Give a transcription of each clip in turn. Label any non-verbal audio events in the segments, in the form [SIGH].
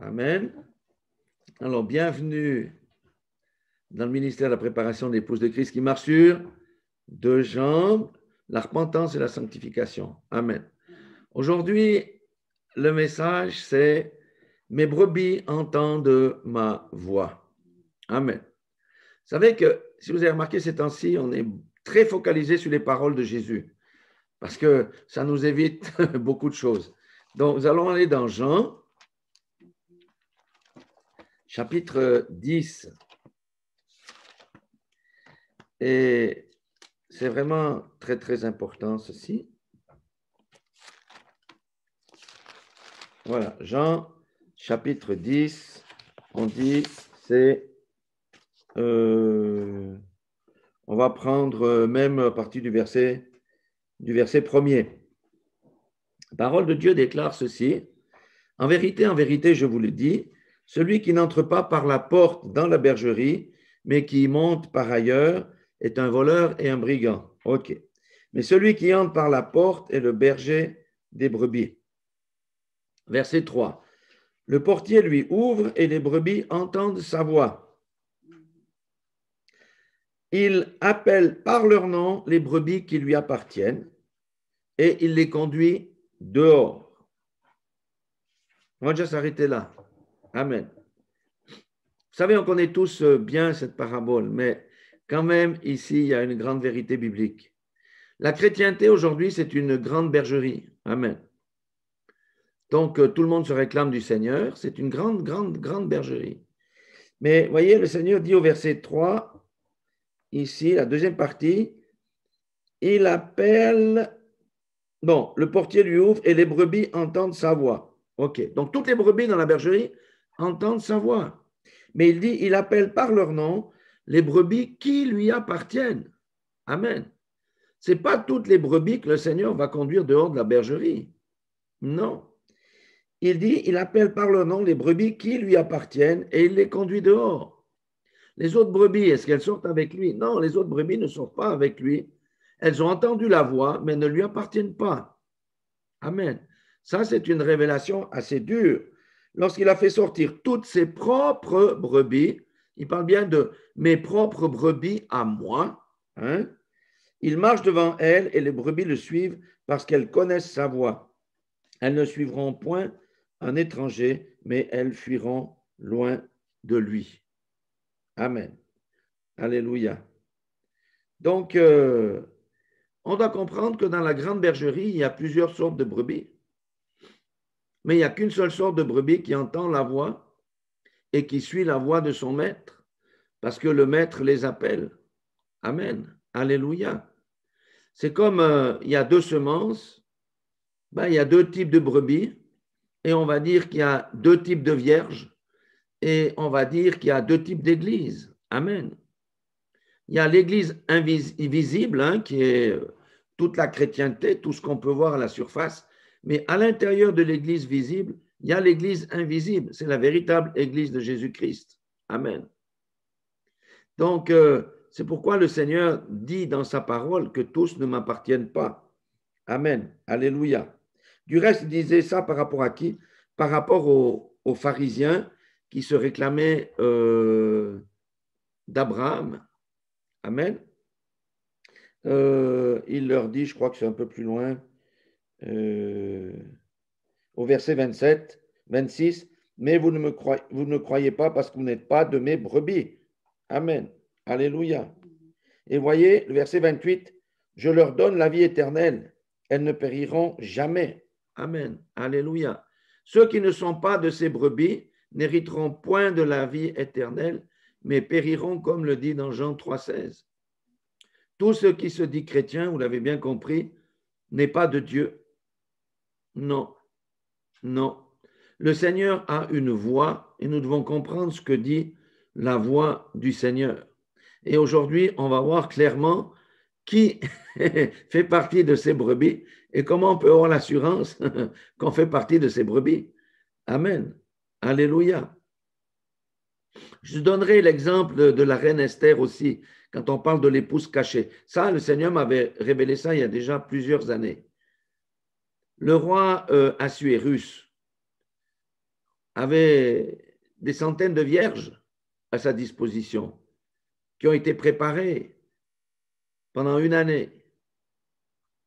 Amen. Alors, bienvenue dans le ministère de la préparation des l'épouse de Christ qui marche sur deux jambes, la repentance et la sanctification. Amen. Aujourd'hui, le message, c'est Mes brebis entendent ma voix. Amen. Vous savez que, si vous avez remarqué ces temps-ci, on est très focalisé sur les paroles de Jésus parce que ça nous évite [LAUGHS] beaucoup de choses. Donc, nous allons aller dans Jean chapitre 10. Et c'est vraiment très, très important ceci. Voilà, Jean, chapitre 10, on dit, c'est... Euh, on va prendre euh, même partie du verset, du verset premier. parole de Dieu déclare ceci. En vérité, en vérité, je vous le dis, celui qui n'entre pas par la porte dans la bergerie, mais qui y monte par ailleurs, est un voleur et un brigand. OK. Mais celui qui entre par la porte est le berger des brebis. Verset 3. Le portier lui ouvre et les brebis entendent sa voix. Il appelle par leur nom les brebis qui lui appartiennent et il les conduit dehors. On va déjà s'arrêter là. Amen. Vous savez, on connaît tous euh, bien cette parabole, mais quand même, ici, il y a une grande vérité biblique. La chrétienté aujourd'hui, c'est une grande bergerie. Amen. Donc, euh, tout le monde se réclame du Seigneur. C'est une grande, grande, grande bergerie. Mais voyez, le Seigneur dit au verset 3, ici, la deuxième partie, il appelle, bon, le portier lui ouvre et les brebis entendent sa voix. OK. Donc, toutes les brebis dans la bergerie entendre sa voix. Mais il dit, il appelle par leur nom les brebis qui lui appartiennent. Amen. Ce n'est pas toutes les brebis que le Seigneur va conduire dehors de la bergerie. Non. Il dit, il appelle par leur nom les brebis qui lui appartiennent et il les conduit dehors. Les autres brebis, est-ce qu'elles sortent avec lui Non, les autres brebis ne sortent pas avec lui. Elles ont entendu la voix, mais ne lui appartiennent pas. Amen. Ça, c'est une révélation assez dure lorsqu'il a fait sortir toutes ses propres brebis, il parle bien de mes propres brebis à moi, hein, il marche devant elles et les brebis le suivent parce qu'elles connaissent sa voix. Elles ne suivront point un étranger, mais elles fuiront loin de lui. Amen. Alléluia. Donc, euh, on doit comprendre que dans la grande bergerie, il y a plusieurs sortes de brebis. Mais il n'y a qu'une seule sorte de brebis qui entend la voix et qui suit la voix de son maître, parce que le maître les appelle. Amen. Alléluia. C'est comme euh, il y a deux semences, ben, il y a deux types de brebis, et on va dire qu'il y a deux types de vierges, et on va dire qu'il y a deux types d'églises. Amen. Il y a l'église invisible, hein, qui est toute la chrétienté, tout ce qu'on peut voir à la surface, mais à l'intérieur de l'Église visible, il y a l'Église invisible. C'est la véritable Église de Jésus-Christ. Amen. Donc, euh, c'est pourquoi le Seigneur dit dans sa parole que tous ne m'appartiennent pas. Amen. Alléluia. Du reste, il disait ça par rapport à qui Par rapport aux, pharisiens qui se réclamaient euh, d'Abraham. Amen. Euh, il leur dit, je crois que c'est un peu plus loin, euh, au verset 27, 26, mais vous ne, me croyez, vous ne croyez pas parce que vous n'êtes pas de mes brebis. Amen. Alléluia. Et voyez, le verset 28, je leur donne la vie éternelle. Elles ne périront jamais. Amen. Alléluia. Ceux qui ne sont pas de ces brebis n'hériteront point de la vie éternelle, mais périront, comme le dit dans Jean 16. Tout ce qui se dit chrétien, vous l'avez bien compris, n'est pas de Dieu. Non, non. Le Seigneur a une voix et nous devons comprendre ce que dit la voix du Seigneur. Et aujourd'hui, on va voir clairement qui [LAUGHS] fait partie de ces brebis et comment on peut avoir l'assurance [LAUGHS] qu'on fait partie de ces brebis. Amen. Alléluia. Je donnerai l'exemple de la reine Esther aussi, quand on parle de l'épouse cachée. Ça, le Seigneur m'avait révélé ça il y a déjà plusieurs années. Le roi euh, Assuérus avait des centaines de vierges à sa disposition qui ont été préparées pendant une année.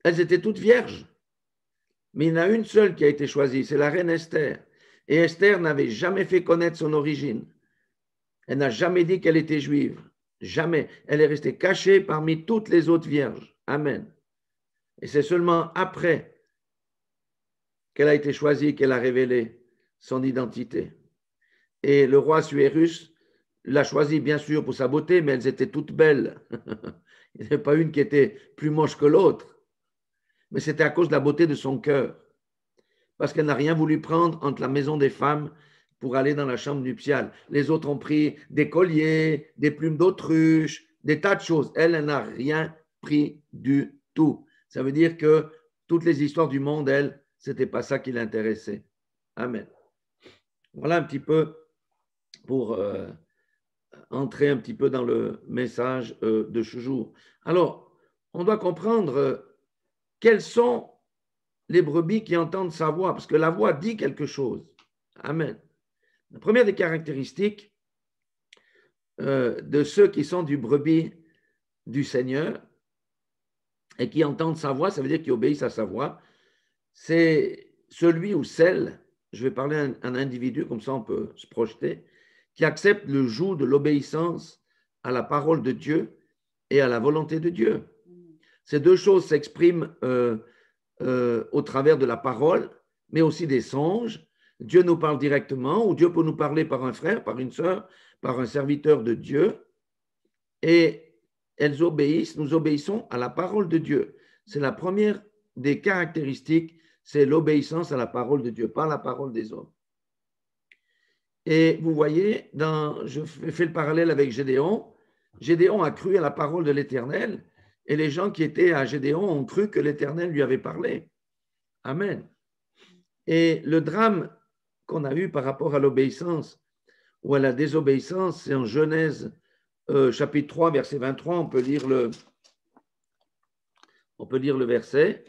Elles étaient toutes vierges, mais il y en a une seule qui a été choisie, c'est la reine Esther. Et Esther n'avait jamais fait connaître son origine. Elle n'a jamais dit qu'elle était juive. Jamais. Elle est restée cachée parmi toutes les autres vierges. Amen. Et c'est seulement après a été choisie, qu'elle a révélé son identité. Et le roi Suérus l'a choisie, bien sûr, pour sa beauté, mais elles étaient toutes belles. [LAUGHS] Il n'y avait pas une qui était plus moche que l'autre. Mais c'était à cause de la beauté de son cœur. Parce qu'elle n'a rien voulu prendre entre la maison des femmes pour aller dans la chambre nuptiale. Les autres ont pris des colliers, des plumes d'autruche, des tas de choses. Elle, elle n'a rien pris du tout. Ça veut dire que toutes les histoires du monde, elle, n'était pas ça qui l'intéressait. Amen. Voilà un petit peu pour euh, entrer un petit peu dans le message euh, de ce jour. Alors, on doit comprendre euh, quels sont les brebis qui entendent sa voix, parce que la voix dit quelque chose. Amen. La première des caractéristiques de ceux qui sont du brebis du Seigneur et qui entendent sa voix, ça veut dire qu'ils obéissent à sa voix, c'est celui ou celle, je vais parler à un, individu, comme ça on peut se projeter, qui accepte le joug de l'obéissance à la parole de Dieu et à la volonté de Dieu. Ces deux choses s'expriment euh, euh, au travers de la parole, mais aussi des songes. Dieu nous parle directement, ou Dieu peut nous parler par un frère, par une sœur, par un serviteur de Dieu. Et elles obéissent, nous obéissons à la parole de Dieu. C'est la première des caractéristiques, c'est l'obéissance à la parole de Dieu, pas la parole des hommes. Et vous voyez, dans, je fais le parallèle avec Gédéon. Gédéon a cru à la parole de l'Éternel et les gens qui étaient à Gédéon ont cru que l'Éternel lui avait parlé. Amen. Et le drame qu'on a eu par rapport à l'obéissance ou à la désobéissance, c'est en Genèse euh, chapitre 3, verset 23, on peut le, on peut lire le verset.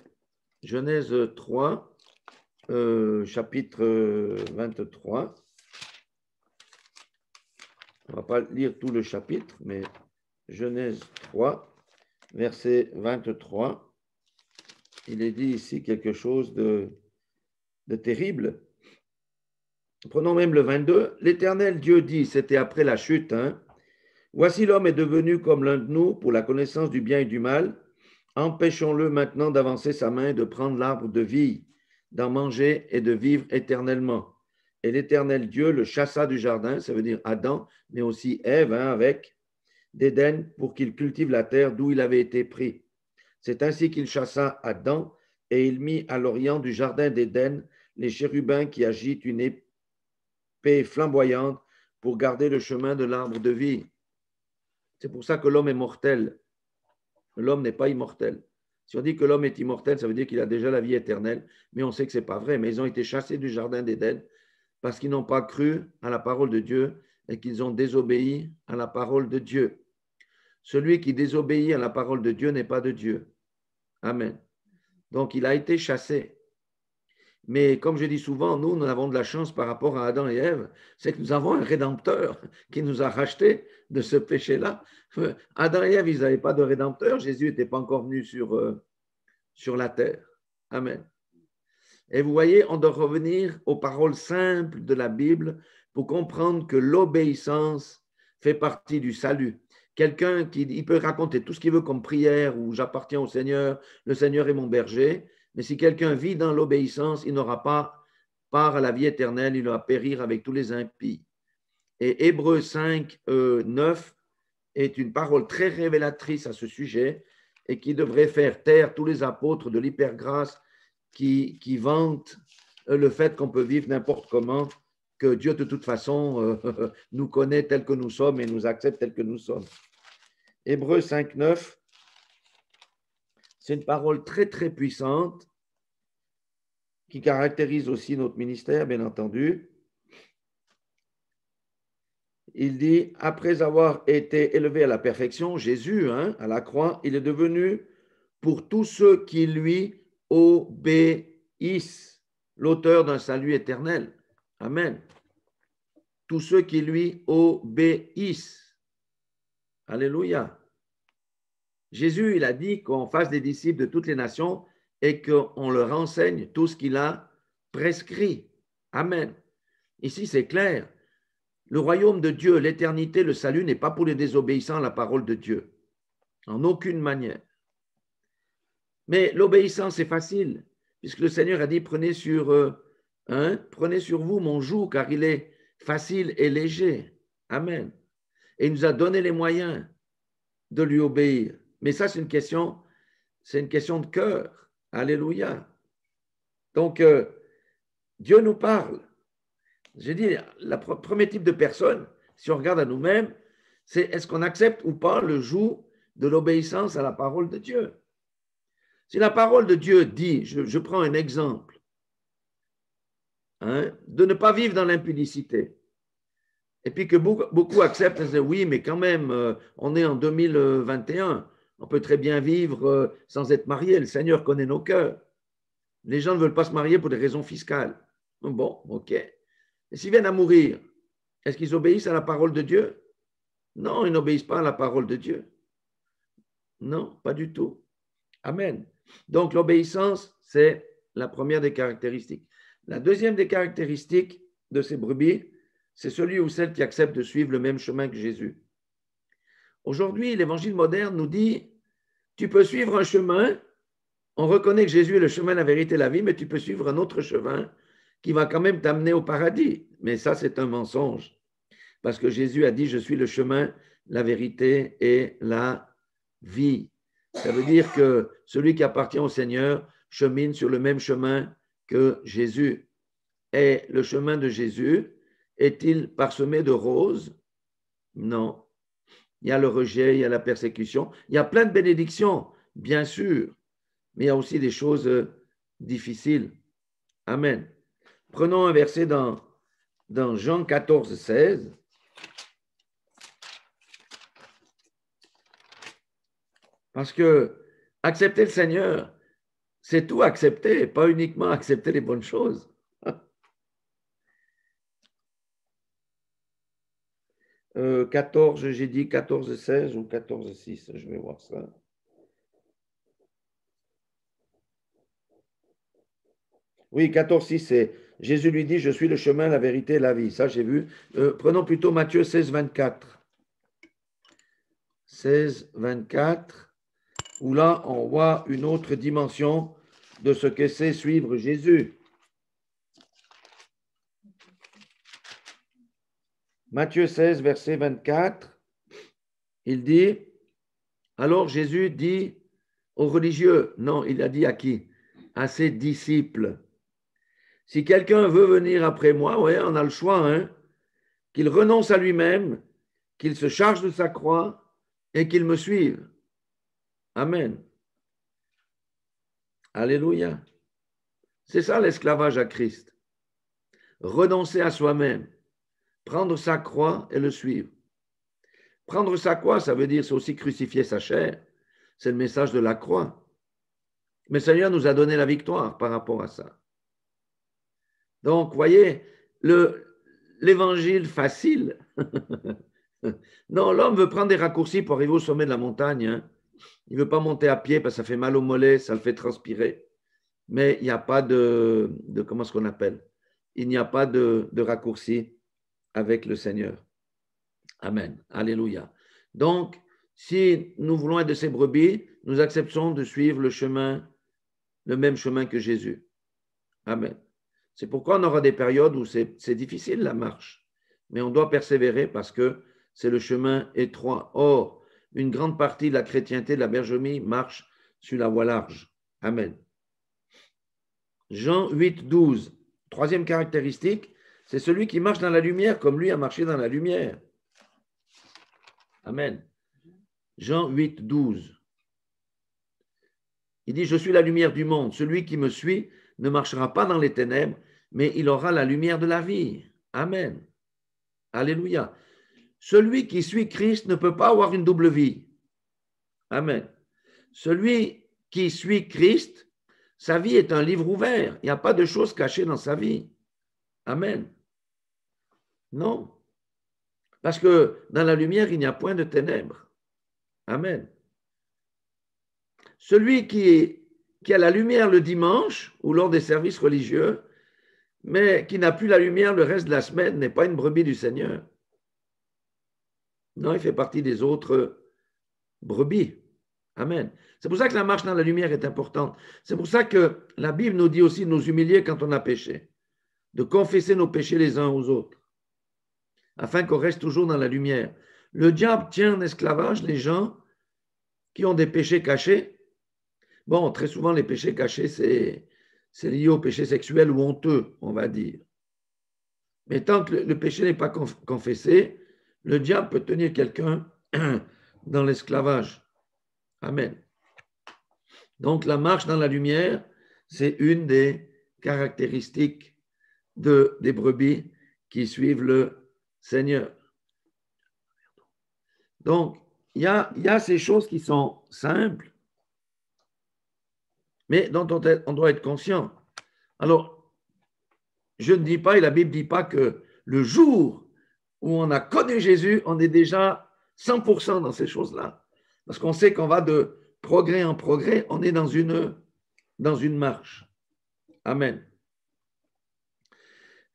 Genèse 3, euh, chapitre 23. Euh, On ne va pas lire tout le chapitre, mais Genèse 3, verset 23. Il est dit ici quelque chose de, terrible. Prenons même le 22. L'Éternel Dieu dit, c'était après la chute, hein, Voici l'homme est devenu comme l'un de nous pour la connaissance du bien et du mal. Empêchons-le maintenant d'avancer sa main et de prendre l'arbre de vie, d'en manger et de vivre éternellement. Et l'Éternel Dieu le chassa du jardin, ça veut dire Adam, mais aussi Ève hein, avec, d'Éden, pour qu'il cultive la terre d'où il avait été pris. C'est ainsi qu'il chassa Adam, et il mit à l'orient du jardin d'Éden les chérubins qui agitent une épée flamboyante pour garder le chemin de l'arbre de vie. C'est pour ça que l'homme est mortel. L'homme n'est pas immortel. Si on dit que l'homme est immortel, ça veut dire qu'il a déjà la vie éternelle, mais on sait que ce n'est pas vrai. Mais ils ont été chassés du jardin d'Éden parce qu'ils n'ont pas cru à la parole de Dieu et qu'ils ont désobéi à la parole de Dieu. Celui qui désobéit à la parole de Dieu n'est pas de Dieu. Amen. Donc il a été chassé. Mais comme je dis souvent, nous, nous avons de la chance par rapport à Adam et Ève, c'est que nous avons un rédempteur [LAUGHS] qui nous a rachetés de ce péché-là. [LAUGHS] Adam et Ève, ils n'avaient pas de rédempteur. Jésus n'était pas encore venu sur, euh, sur la terre. Amen. Et vous voyez, on doit revenir aux paroles simples de la Bible pour comprendre que l'obéissance fait partie du salut. Quelqu'un qui il peut raconter tout ce qu'il veut comme prière ou j'appartiens au Seigneur, le Seigneur est mon berger, mais si quelqu'un vit dans l'obéissance, il n'aura pas part à la vie éternelle, il va périr avec tous les impies. Et Hébreu 5, 9 est une parole très révélatrice à ce sujet et qui devrait faire taire tous les apôtres de l'hypergrâce qui, qui vantent euh, le fait qu'on peut vivre n'importe comment, que Dieu de toute façon euh, [LAUGHS] nous connaît tel que nous sommes et nous accepte tel que nous sommes. Hébreu 5, 9, c'est une parole très, très puissante qui caractérise aussi notre ministère, bien entendu. Il dit, après avoir été élevé à la perfection, Jésus, hein, à la croix, il est devenu pour tous ceux qui lui obéissent, l'auteur d'un salut éternel. Amen. Tous ceux qui lui obéissent. Alléluia. Jésus, il a dit qu'on fasse des disciples de toutes les nations et qu'on leur enseigne tout ce qu'il a prescrit. Amen. Ici, c'est clair. Le royaume de Dieu, l'éternité, le salut n'est pas pour les désobéissants à la parole de Dieu. En aucune manière. Mais l'obéissance est facile, puisque le Seigneur a dit prenez sur, euh, hein, prenez sur vous mon joug, car il est facile et léger. Amen. Et il nous a donné les moyens de lui obéir. Mais ça, c'est une question, c'est une question de cœur. Alléluia. Donc, euh, Dieu nous parle. J'ai dit, le premier type de personne, si on regarde à nous-mêmes, c'est est-ce qu'on accepte ou pas le joug de l'obéissance à la parole de Dieu. Si la parole de Dieu dit, je, prends un exemple, hein, de ne pas vivre dans l'impudicité, et puis que beaucoup, acceptent, oui, mais quand même, euh, on est en 2021, on peut très bien vivre euh, sans être marié. Le Seigneur connaît nos cœurs. Les gens ne veulent pas se marier pour des raisons fiscales. Bon, ok. Et s'ils viennent à mourir, est-ce qu'ils obéissent à la parole de Dieu Non, ils n'obéissent pas à la parole de Dieu. Non, pas du tout. Amen. Donc l'obéissance, c'est la première des caractéristiques. La deuxième des caractéristiques de ces brebis, c'est celui ou celle qui accepte de suivre le même chemin que Jésus. Aujourd'hui, l'évangile moderne nous dit tu peux suivre un chemin, on reconnaît que Jésus est le chemin, la vérité, et la vie, mais tu peux suivre un autre chemin qui va quand même t'amener au paradis. Mais ça, c'est un mensonge. Parce que Jésus a dit, je suis le chemin, la vérité et la vie. Ça veut dire que celui qui appartient au Seigneur chemine sur le même chemin que Jésus. Et le chemin de Jésus est-il parsemé de roses Non il y a le rejet, il y a la persécution, il y a plein de bénédictions, bien sûr, mais il y a aussi des choses euh, difficiles. Amen. Prenons un verset dans, dans Jean 14, 16. Parce que accepter le Seigneur, c'est tout accepter, pas uniquement accepter les bonnes choses. 14, euh, j'ai dit 14 16 ou 14 6, je vais voir ça. Oui, 14 6, c'est Jésus lui dit, je suis le chemin, la vérité et la vie. Ça, j'ai vu. Euh, prenons plutôt Matthieu 16, 24. 16, 24, où là, on voit une autre dimension de ce que c'est suivre Jésus. Matthieu 16, verset 24, il dit, alors Jésus dit aux religieux, non, il a dit à qui À ses disciples. Si quelqu'un veut venir après moi, ouais, on a le choix, hein, qu'il renonce à lui-même, qu'il se charge de sa croix et qu'il me suive. Amen. Alléluia. C'est ça l'esclavage à Christ. Renoncer à soi-même prendre sa croix et le suivre. Prendre sa croix, ça veut dire, c'est aussi crucifier sa chair. C'est le message de la croix. Mais Seigneur nous a donné la victoire par rapport à ça. Donc, voyez, l'évangile facile. [LAUGHS] non, l'homme veut prendre des raccourcis pour arriver au sommet de la montagne. Hein. Il ne veut pas monter à pied parce que ça fait mal au mollet, ça le fait transpirer. Mais il n'y a pas de, comment ce qu'on appelle Il n'y a pas de, de raccourci avec le Seigneur. Amen. Alléluia. Donc, si nous voulons être de ces brebis, nous acceptons de suivre le chemin, le même chemin que Jésus. Amen. C'est pourquoi on aura des périodes où c'est difficile la marche, mais on doit persévérer parce que c'est le chemin étroit. Or, une grande partie de la chrétienté de la bergemie marche sur la voie large. Amen. Jean 8, 12. Troisième caractéristique, c'est celui qui marche dans la lumière comme lui a marché dans la lumière. Amen. Jean 8, 12. Il dit, je suis la lumière du monde. Celui qui me suit ne marchera pas dans les ténèbres, mais il aura la lumière de la vie. Amen. Alléluia. Celui qui suit Christ ne peut pas avoir une double vie. Amen. Celui qui suit Christ, sa vie est un livre ouvert. Il n'y a pas de choses cachées dans sa vie. Amen. Non. Parce que dans la lumière, il n'y a point de ténèbres. Amen. Celui qui, a la lumière le dimanche ou lors des services religieux, mais qui n'a plus la lumière le reste de la semaine, n'est pas une brebis du Seigneur. Non, il fait partie des autres brebis. Amen. C'est pour ça que la marche dans la lumière est importante. C'est pour ça que la Bible nous dit aussi de nous humilier quand on a péché de confesser nos péchés les uns aux autres, afin qu'on reste toujours dans la lumière. Le diable tient en esclavage les gens qui ont des péchés cachés. Bon, très souvent, les péchés cachés, c'est, lié au péché sexuel ou honteux, on va dire. Mais tant que le péché n'est pas confessé, le diable peut tenir quelqu'un [CLEARS THROAT] dans l'esclavage. Amen. Donc la marche dans la lumière, c'est une des caractéristiques de, des brebis qui suivent le Seigneur. Donc, il y a, y a, ces choses qui sont simples, mais dont on, doit être conscient. Alors, je ne dis pas, et la Bible ne dit pas que le jour où on a connu Jésus, on est déjà 100% dans ces choses-là. Parce qu'on sait qu'on va de progrès en progrès, on est dans une, dans une marche. Amen.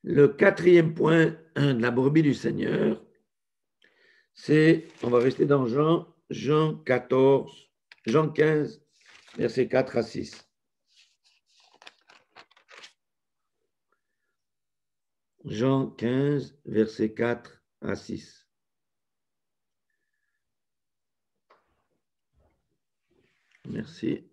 Le quatrième point hein, de la brebis du Seigneur, c'est, on va rester dans Jean, Jean 14, Jean 15, versets 4 à 6. Jean 15, versets 4 à 6. Merci.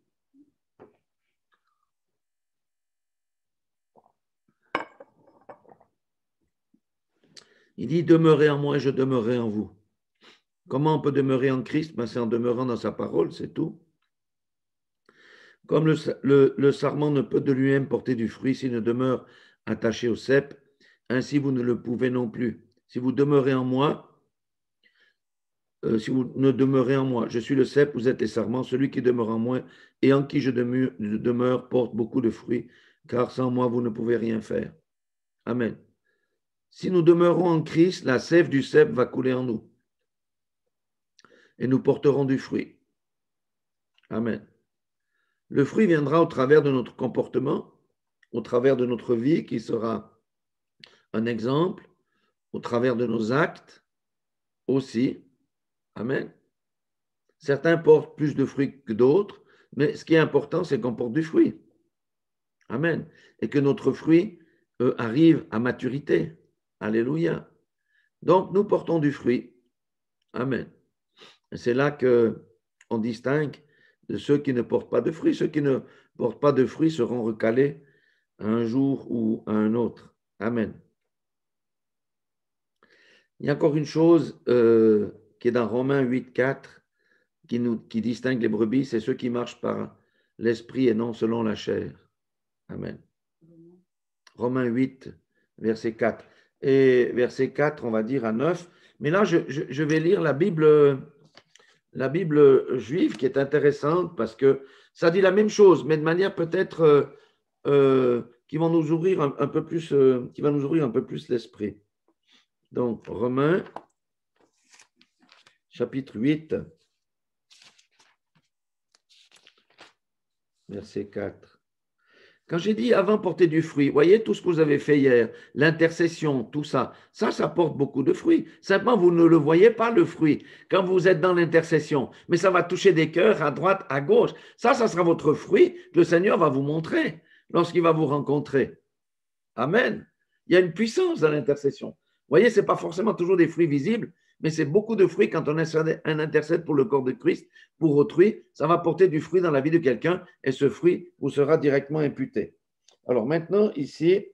Il dit Demeurez en moi et je demeurerai en vous. Comment on peut demeurer en Christ ben, C'est en demeurant dans sa parole, c'est tout. Comme le, sarment ne peut de lui-même porter du fruit s'il ne demeure attaché au cep, ainsi vous ne le pouvez non plus. Si vous demeurez en moi, euh, si vous ne demeurez en moi, je suis le cep, vous êtes les sarments, celui qui demeure en moi et en qui je demeure porte beaucoup de fruits, car sans moi vous ne pouvez rien faire. Amen. Si nous demeurons en Christ, la sève du cep va couler en nous et nous porterons du fruit. Amen. Le fruit viendra au travers de notre comportement, au travers de notre vie qui sera un exemple, au travers de nos actes aussi. Amen. Certains portent plus de fruits que d'autres, mais ce qui est important, c'est qu'on porte du fruit. Amen. Et que notre fruit euh, arrive à maturité. Alléluia. Donc, nous portons du fruit. Amen. C'est là que on distingue de ceux qui ne portent pas de fruits. Ceux qui ne portent pas de fruits seront recalés un jour ou un autre. Amen. Il y a encore une chose euh, qui est dans Romains 8, 4, qui, nous, qui distingue les brebis, c'est ceux qui marchent par l'esprit et non selon la chair. Amen. Romains 8, verset 4 et verset 4, on va dire, à 9. Mais là, je, vais lire la Bible, la Bible juive qui est intéressante parce que ça dit la même chose, mais de manière peut-être euh, euh, qui va nous ouvrir un, peu plus, euh, qui va nous ouvrir un peu plus l'esprit. Donc, Romains, chapitre 8, verset 4. Quand j'ai dit avant porter du fruit, voyez tout ce que vous avez fait hier, l'intercession, tout ça, ça, ça porte beaucoup de fruits. Simplement, vous ne le voyez pas, le fruit, quand vous êtes dans l'intercession. Mais ça va toucher des cœurs à droite, à gauche. Ça, ça sera votre fruit que le Seigneur va vous montrer lorsqu'il va vous rencontrer. Amen. Il y a une puissance dans l'intercession. Vous voyez, ce n'est pas forcément toujours des fruits visibles, mais c'est beaucoup de fruits quand on un intercède pour le corps de Christ, pour autrui, ça va porter du fruit dans la vie de quelqu'un et ce fruit vous sera directement imputé. Alors maintenant, ici,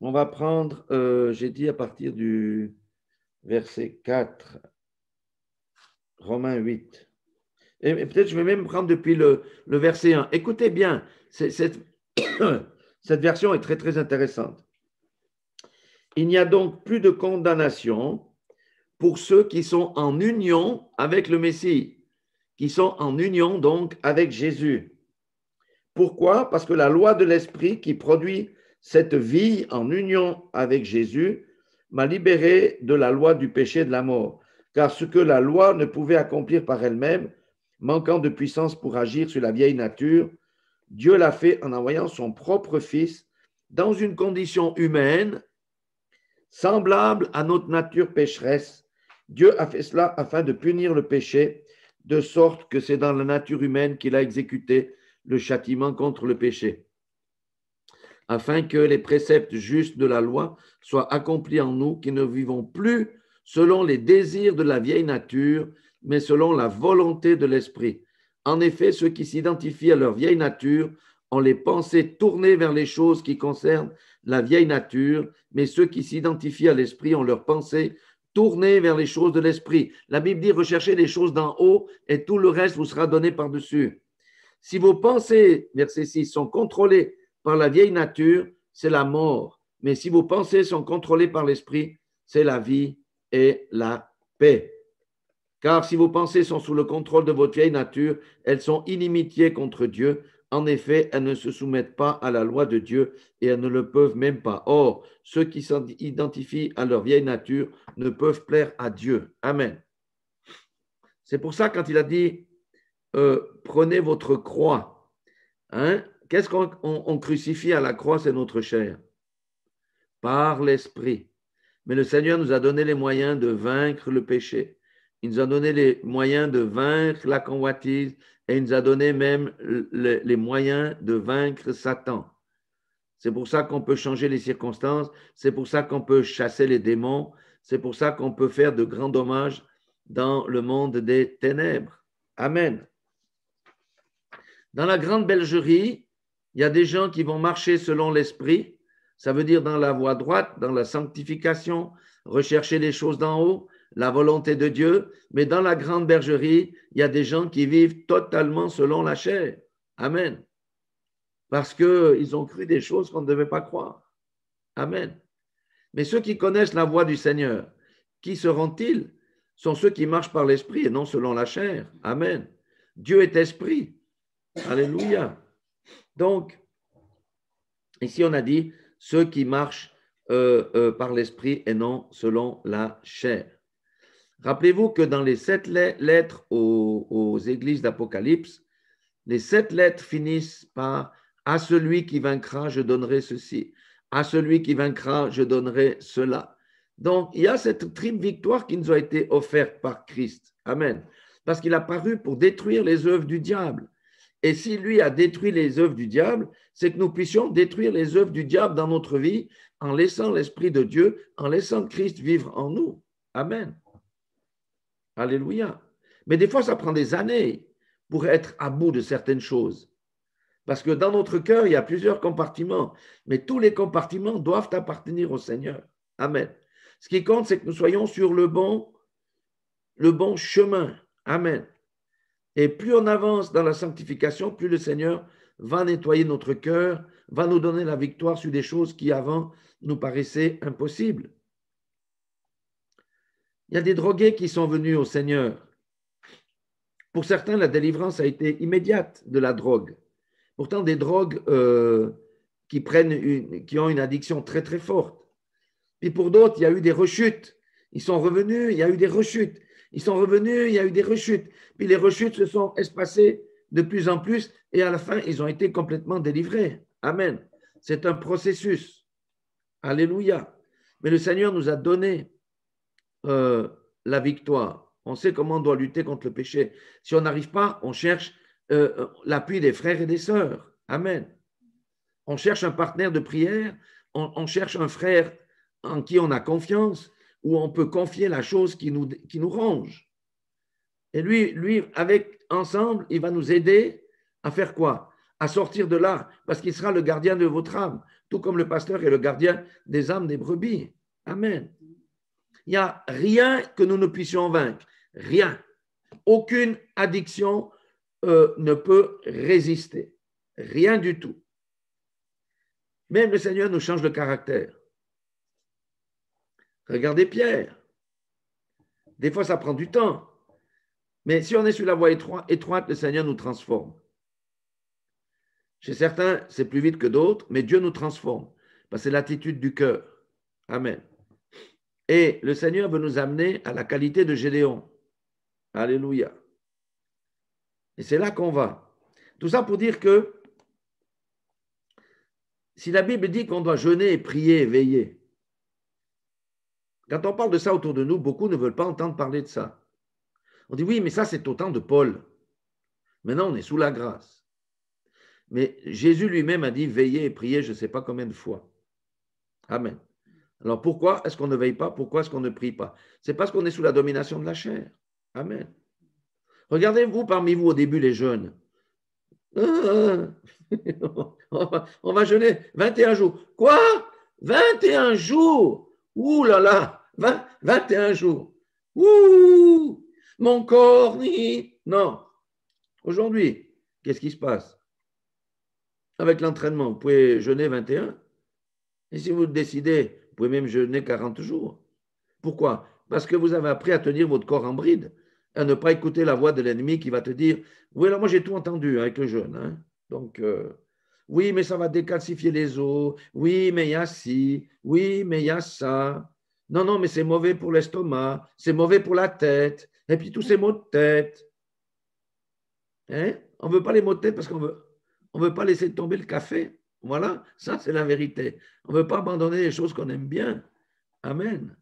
on va prendre, euh, j'ai dit à partir du verset 4, Romains 8. Et, peut-être je vais même prendre depuis le, verset 1. Écoutez bien, [COUGHS] cette version est très très intéressante. Il n'y a donc plus de condamnation pour ceux qui sont en union avec le Messie, qui sont en union donc avec Jésus. Pourquoi Parce que la loi de l'Esprit qui produit cette vie en union avec Jésus m'a libéré de la loi du péché et de la mort, car ce que la loi ne pouvait accomplir par elle-même, manquant de puissance pour agir sur la vieille nature, Dieu l'a fait en envoyant son propre Fils dans une condition humaine Semblable à notre nature pécheresse, Dieu a fait cela afin de punir le péché, de sorte que c'est dans la nature humaine qu'il a exécuté le châtiment contre le péché, afin que les préceptes justes de la loi soient accomplis en nous qui ne vivons plus selon les désirs de la vieille nature, mais selon la volonté de l'Esprit. En effet, ceux qui s'identifient à leur vieille nature ont les pensées tournées vers les choses qui concernent la vieille nature, mais ceux qui s'identifient à l'esprit ont leur pensée tournées vers les choses de l'esprit. La Bible dit recherchez les choses d'en haut et tout le reste vous sera donné par-dessus. Si vos pensées, verset 6, sont contrôlées par la vieille nature, c'est la mort. Mais si vos pensées sont contrôlées par l'esprit, c'est la vie et la paix. Car si vos pensées sont sous le contrôle de votre vieille nature, elles sont inimitiées contre Dieu en effet, elles ne se soumettent pas à la loi de Dieu et elles ne le peuvent même pas. Or, ceux qui s'identifient à leur vieille nature ne peuvent plaire à Dieu. Amen. C'est pour ça quand il a dit, euh, prenez votre croix. Hein, qu'est-ce qu'on crucifie à la croix C'est notre chair. Par l'Esprit. Mais le Seigneur nous a donné les moyens de vaincre le péché. Il nous a donné les moyens de vaincre la convoitise et il nous a donné même les moyens de vaincre Satan. C'est pour ça qu'on peut changer les circonstances, c'est pour ça qu'on peut chasser les démons, c'est pour ça qu'on peut faire de grands dommages dans le monde des ténèbres. Amen. Dans la grande belgerie, il y a des gens qui vont marcher selon l'esprit, ça veut dire dans la voie droite, dans la sanctification, rechercher les choses d'en haut, la volonté de Dieu, mais dans la grande bergerie, il y a des gens qui vivent totalement selon la chair. Amen. Parce qu'ils ont cru des choses qu'on ne devait pas croire. Amen. Mais ceux qui connaissent la voie du Seigneur, qui seront-ils Sont ceux qui marchent par l'esprit et non selon la chair. Amen. Dieu est esprit. Alléluia. Donc, ici on a dit ceux qui marchent euh, euh, par l'esprit et non selon la chair. Rappelez-vous que dans les sept lettres aux, églises d'Apocalypse, les sept lettres finissent par à celui qui vaincra, je donnerai ceci. À celui qui vaincra, je donnerai cela. Donc, il y a cette triple victoire qui nous a été offerte par Christ. Amen. Parce qu'il a paru pour détruire les œuvres du diable. Et si lui a détruit les œuvres du diable, c'est que nous puissions détruire les œuvres du diable dans notre vie en laissant l'Esprit de Dieu, en laissant Christ vivre en nous. Amen. Alléluia. Mais des fois, ça prend des années pour être à bout de certaines choses. Parce que dans notre cœur, il y a plusieurs compartiments, mais tous les compartiments doivent appartenir au Seigneur. Amen. Ce qui compte, c'est que nous soyons sur le bon, le bon chemin. Amen. Et plus on avance dans la sanctification, plus le Seigneur va nettoyer notre cœur, va nous donner la victoire sur des choses qui avant nous paraissaient impossibles. Il y a des drogués qui sont venus au Seigneur. Pour certains, la délivrance a été immédiate de la drogue. Pourtant, des drogues euh, qui, prennent qui ont une addiction très très forte. Puis pour d'autres, il y a eu des rechutes. Ils sont revenus, il y a eu des rechutes. Ils sont revenus, il y a eu des rechutes. Puis les rechutes se sont espacées de plus en plus et à la fin, ils ont été complètement délivrés. Amen. C'est un processus. Alléluia. Mais le Seigneur nous a donné euh, la victoire, on sait comment on doit lutter contre le péché. Si on n'arrive pas, on cherche euh, euh, l'appui des frères et des sœurs. Amen. On cherche un partenaire de prière, on, cherche un frère en qui on a confiance, où on peut confier la chose qui nous, qui nous ronge. Et lui, lui, avec ensemble, il va nous aider à faire quoi À sortir de là, parce qu'il sera le gardien de votre âme, tout comme le pasteur est le gardien des âmes des brebis. Amen. Il n'y a rien que nous ne puissions vaincre. Rien. Aucune addiction euh, ne peut résister. Rien du tout. Même le Seigneur nous change de caractère. Regardez Pierre. Des fois, ça prend du temps. Mais si on est sur la voie étroite, le Seigneur nous transforme. Chez certains, c'est plus vite que d'autres, mais Dieu nous transforme. Parce que c'est l'attitude du cœur. Amen. Et le Seigneur veut nous amener à la qualité de Gédéon. Alléluia. Et c'est là qu'on va. Tout ça pour dire que si la Bible dit qu'on doit jeûner, et prier, et veiller, quand on parle de ça autour de nous, beaucoup ne veulent pas entendre parler de ça. On dit oui, mais ça c'est au temps de Paul. Maintenant on est sous la grâce. Mais Jésus lui-même a dit veiller et prier je ne sais pas combien de fois. Amen. Alors pourquoi est-ce qu'on ne veille pas Pourquoi est-ce qu'on ne prie pas C'est parce qu'on est sous la domination de la chair. Amen. Regardez-vous parmi vous au début les jeunes. Ah, ah, ah. [LAUGHS] on, va, jeûner 21 jours. Quoi 21 jours Ouh là là 21 jours. Ouh Mon corps ni... Non. Aujourd'hui, qu'est-ce qui se passe Avec l'entraînement, vous pouvez jeûner 21. Et si vous décidez vous pouvez même jeûner 40 jours. Pourquoi Parce que vous avez appris à tenir votre corps en bride, à ne pas écouter la voix de l'ennemi qui va te dire Oui, alors moi j'ai tout entendu hein, avec le jeûne. Hein. Donc, euh, oui, mais ça va décalcifier les os. Oui, mais il y a ci. Oui, mais il y a ça. Non, non, mais c'est mauvais pour l'estomac. C'est mauvais pour la tête. Et puis tous ces maux de tête. Hein? On ne veut pas les maux de tête parce qu'on veut, ne on veut pas laisser tomber le café. Voilà, ça c'est la vérité. On ne veut pas abandonner les choses qu'on aime bien. Amen.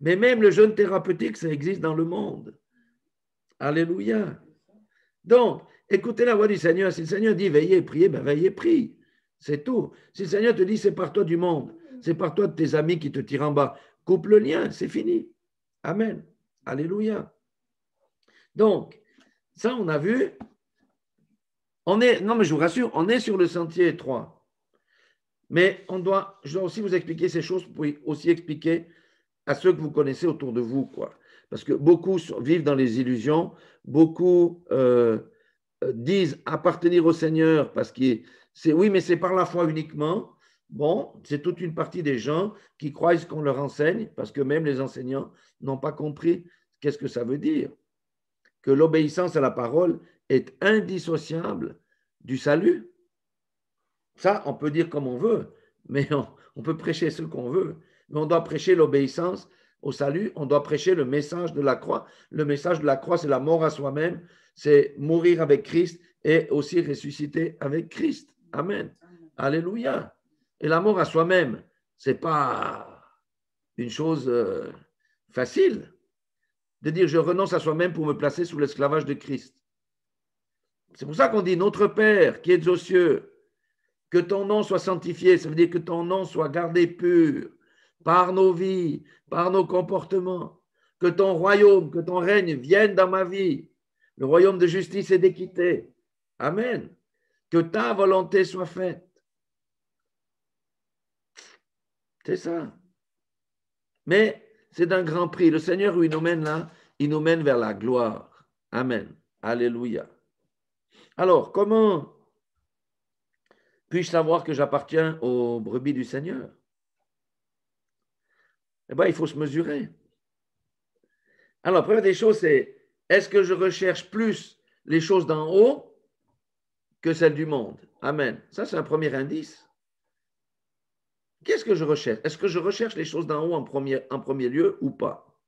Mais même le jeûne thérapeutique, ça existe dans le monde. Alléluia. Donc, écoutez la voix du Seigneur. Si le Seigneur dit veillez, priez, ben veillez, priez. C'est tout. Si le Seigneur te dit c'est par toi du monde, c'est par toi de tes amis qui te tirent en bas, coupe le lien, c'est fini. Amen. Alléluia. Donc, ça, on a vu, on est, non, mais je vous rassure, on est sur le sentier étroit. Mais on doit, je dois aussi vous expliquer ces choses pour aussi expliquer à ceux que vous connaissez autour de vous, quoi. Parce que beaucoup vivent dans les illusions, beaucoup euh, euh, disent appartenir au Seigneur parce que c'est oui, mais c'est par la foi uniquement. Bon, c'est toute une partie des gens qui croient ce qu'on leur enseigne parce que même les enseignants n'ont pas compris qu'est-ce que ça veut dire. Que l'obéissance à la parole, est indissociable du salut. Ça, on peut dire comme on veut, mais on, peut prêcher ce qu'on veut. Mais on doit prêcher l'obéissance au salut, on doit prêcher le message de la croix. Le message de la croix, c'est la mort à soi-même, c'est mourir avec Christ et aussi ressusciter avec Christ. Amen. Alléluia. Et la mort à soi-même, c'est pas une chose euh, facile de dire je renonce à soi-même pour me placer sous l'esclavage de Christ. C'est pour ça qu'on dit Notre Père qui es aux cieux, que ton nom soit sanctifié, ça veut dire que ton nom soit gardé pur par nos vies, par nos comportements, que ton royaume, que ton règne vienne dans ma vie, le royaume de justice et d'équité. Amen. Que ta volonté soit faite. C'est ça. Mais c'est d'un grand prix. Le Seigneur, où il nous mène là, il nous mène vers la gloire. Amen. Alléluia. Alors, comment puis-je savoir que j'appartiens aux brebis du Seigneur Eh bien, il faut se mesurer. Alors, première des choses, c'est est-ce que je recherche plus les choses d'en haut que celles du monde Amen. Ça, c'est un premier indice. Qu'est-ce que je recherche Est-ce que je recherche les choses d'en haut en premier, en premier lieu ou pas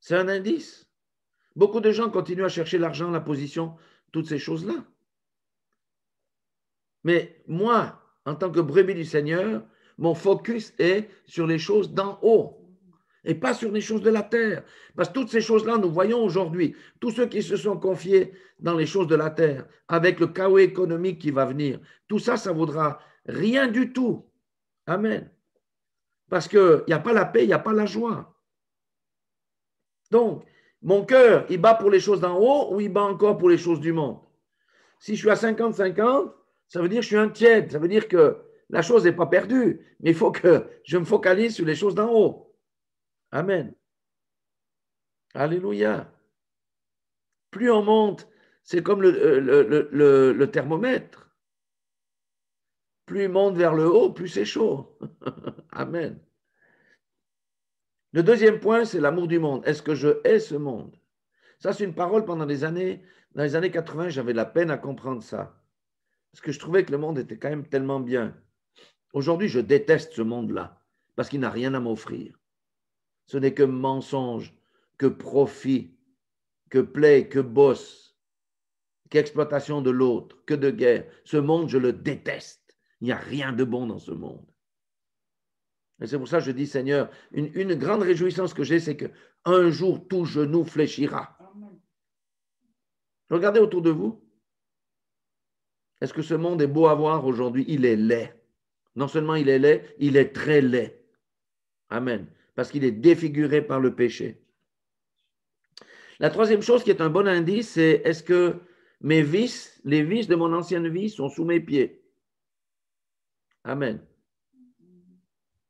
C'est un indice. Beaucoup de gens continuent à chercher l'argent, la position, toutes ces choses-là. Mais moi, en tant que brebis du Seigneur, mon focus est sur les choses d'en haut et pas sur les choses de la terre. Parce que toutes ces choses-là, nous voyons aujourd'hui, tous ceux qui se sont confiés dans les choses de la terre, avec le chaos économique qui va venir, tout ça, ça vaudra rien du tout. Amen. Parce qu'il n'y a pas la paix, il n'y a pas la joie. Donc, mon cœur, il bat pour les choses d'en haut ou il bat encore pour les choses du monde Si je suis à 50-50, ça veut dire que je suis un tiède, ça veut dire que la chose n'est pas perdue, mais il faut que je me focalise sur les choses d'en haut. Amen. Alléluia. Plus on monte, c'est comme le, euh, le, thermomètre. Plus il monte vers le haut, plus c'est chaud. [LAUGHS] Amen. Le deuxième point, c'est l'amour du monde. Est-ce que je hais ce monde Ça, c'est une parole pendant des années. Dans les années 80, j'avais la peine à comprendre ça. Parce que je trouvais que le monde était quand même tellement bien. Aujourd'hui, je déteste ce monde-là, parce qu'il n'a rien à m'offrir. Ce n'est que mensonge, que profit, que plaie, que bosse, qu'exploitation de l'autre, que de guerre. Ce monde, je le déteste. Il n'y a rien de bon dans ce monde. Et c'est pour ça que je dis, Seigneur, une, grande réjouissance que j'ai, c'est que un jour tout genou fléchira. Regardez autour de vous. Est-ce que ce monde est beau à voir aujourd'hui Il est laid. Non seulement il est laid, il est très laid. Amen. Parce qu'il est défiguré par le péché. La troisième chose qui est un bon indice, c'est est-ce que mes vices, les vices de mon ancienne vie sont sous mes pieds Amen.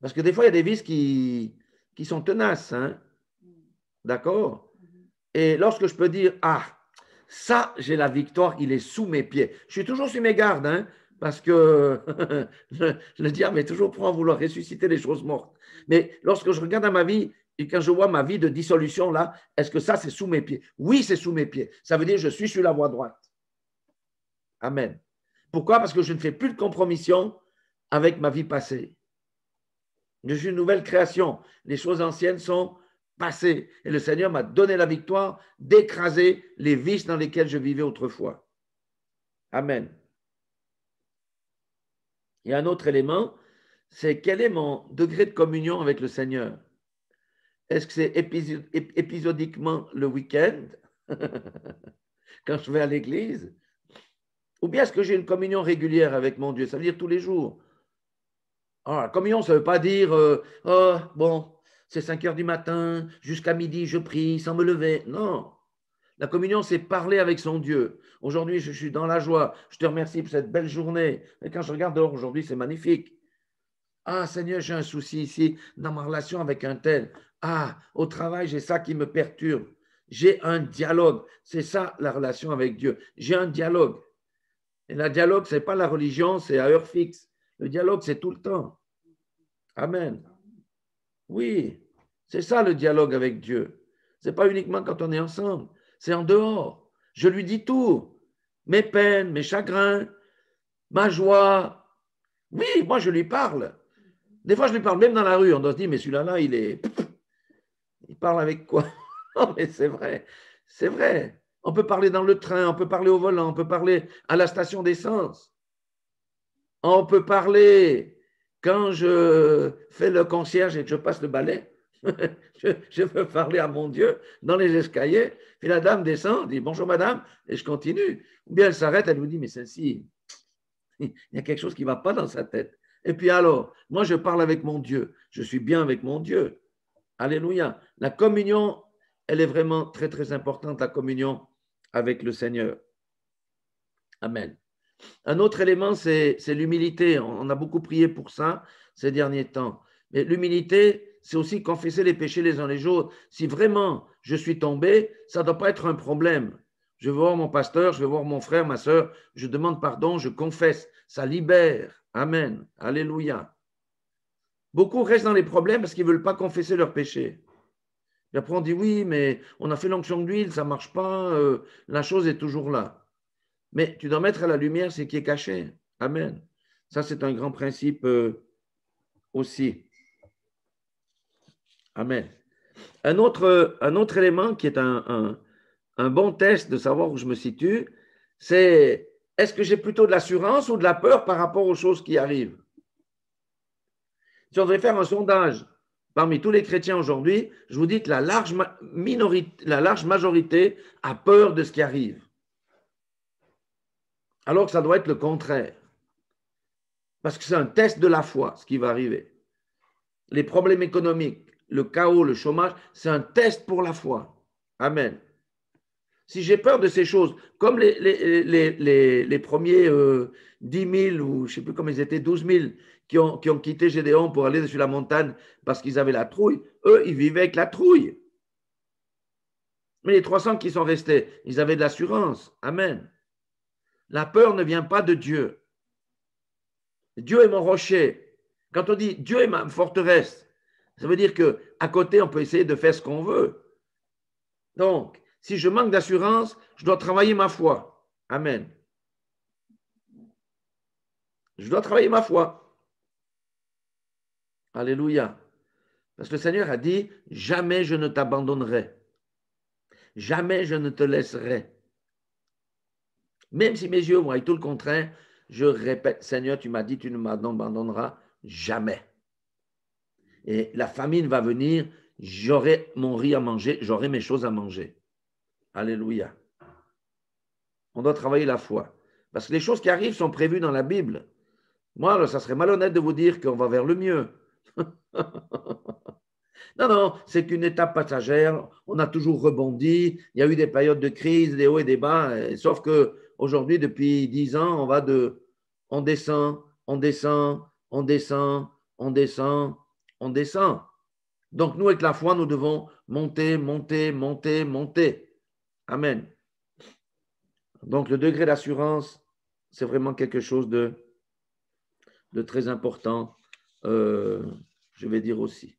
Parce que des fois, il y a des vis qui, sont tenaces. Hein. D'accord Et lorsque je peux dire, ah, ça, j'ai la victoire, il est sous mes pieds. Je suis toujours sur mes gardes, hein, parce que [LAUGHS] je le, diable mais toujours pour en vouloir ressusciter les choses mortes. Mais lorsque je regarde à ma vie et quand je vois ma vie de dissolution, là, est-ce que ça, c'est sous mes pieds Oui, c'est sous mes pieds. Ça veut dire je suis sur la voie droite. Amen. Pourquoi Parce que je ne fais plus de compromission avec ma vie passée. Je suis une nouvelle création. Les choses anciennes sont passées. Et le Seigneur m'a donné la victoire d'écraser les vices dans lesquels je vivais autrefois. Amen. Il y a un autre élément, c'est quel est mon degré de communion avec le Seigneur Est-ce que c'est épisodiquement le week-end, [LAUGHS] quand je vais à l'église Ou bien est-ce que j'ai une communion régulière avec mon Dieu Ça veut dire tous les jours la ah, communion, ça ne veut pas dire euh, oh, bon, c'est 5 heures du matin, jusqu'à midi, je prie sans me lever. Non. La communion, c'est parler avec son Dieu. Aujourd'hui, je suis dans la joie. Je te remercie pour cette belle journée. Et quand je regarde dehors aujourd'hui, c'est magnifique. Ah, Seigneur, j'ai un souci ici dans ma relation avec un tel. Ah, au travail, j'ai ça qui me perturbe. J'ai un dialogue. C'est ça la relation avec Dieu. J'ai un dialogue. Et la dialogue, ce n'est pas la religion, c'est à heure fixe. Le dialogue, c'est tout le temps. Amen. Oui, c'est ça le dialogue avec Dieu. Ce n'est pas uniquement quand on est ensemble, c'est en dehors. Je lui dis tout, mes peines, mes chagrins, ma joie. Oui, moi je lui parle. Des fois je lui parle même dans la rue, on doit se dire, mais celui-là, il est... [LAUGHS] Il parle avec quoi [LAUGHS] mais c'est vrai, c'est vrai. On peut parler dans le train, on peut parler au volant, on peut parler à la station d'essence. On peut parler quand je fais le concierge et que je passe le balai. [LAUGHS] je, veux parler à mon Dieu dans les escaliers. Puis la dame descend, dit bonjour madame, et je continue. Ou bien elle s'arrête, elle nous dit mais celle-ci, [LAUGHS] il y a quelque chose qui ne va pas dans sa tête. Et puis alors, moi je parle avec mon Dieu, je suis bien avec mon Dieu. Alléluia. La communion, elle est vraiment très très importante, la communion avec le Seigneur. Amen. Un autre élément, c'est l'humilité. On a beaucoup prié pour ça ces derniers temps. Mais l'humilité, c'est aussi confesser les péchés les uns les autres. Si vraiment je suis tombé, ça ne doit pas être un problème. Je vais voir mon pasteur, je vais voir mon frère, ma soeur, je demande pardon, je confesse. Ça libère. Amen. Alléluia. Beaucoup restent dans les problèmes parce qu'ils ne veulent pas confesser leurs péchés. Et après, on dit oui, mais on a fait l'onction d'huile, ça ne marche pas, euh, la chose est toujours là. Mais tu dois mettre à la lumière ce qui est caché. Amen. Ça, c'est un grand principe euh, aussi. Amen. Un autre, un autre élément qui est un, bon test de savoir où je me situe, c'est est-ce que j'ai plutôt de l'assurance ou de la peur par rapport aux choses qui arrivent Si on devait faire un sondage parmi tous les chrétiens aujourd'hui, je vous dis que la large, minorité, la large majorité a peur de ce qui arrive. Alors que ça doit être le contraire. Parce que c'est un test de la foi, ce qui va arriver. Les problèmes économiques, le chaos, le chômage, c'est un test pour la foi. Amen. Si j'ai peur de ces choses, comme les, les, premiers euh, dix 10 000 ou je ne sais plus comment ils étaient, 12 000 qui ont, qui ont quitté Gédéon pour aller sur la montagne parce qu'ils avaient la trouille, eux, ils vivaient avec la trouille. Mais les 300 qui sont restés, ils avaient de l'assurance. Amen. La peur ne vient pas de Dieu. Dieu est mon rocher. Quand on dit Dieu est ma forteresse, ça veut dire que à côté, on peut essayer de faire ce qu'on veut. Donc, si je manque d'assurance, je dois travailler ma foi. Amen. Je dois travailler ma foi. Alléluia. Parce que le Seigneur a dit, jamais je ne t'abandonnerai. Jamais je ne te laisserai. Même si mes yeux voient tout le contraire, je répète, Seigneur, tu m'as dit, tu ne m'abandonneras jamais. Et la famine va venir, j'aurai mon riz à manger, j'aurai mes choses à manger. Alléluia. On doit travailler la foi. Parce que les choses qui arrivent sont prévues dans la Bible. Moi, ça serait malhonnête de vous dire qu'on va vers le mieux. [LAUGHS] non, non, c'est qu'une étape passagère. On a toujours rebondi. Il y a eu des périodes de crise, des hauts et des bas. sauf que Aujourd'hui, depuis dix ans, on va de on descend, on descend, on descend, on descend, on descend. Donc nous, avec la foi, nous devons monter, monter, monter, monter. Amen. Donc le degré d'assurance, c'est vraiment quelque chose de, de très important, euh, je vais dire aussi.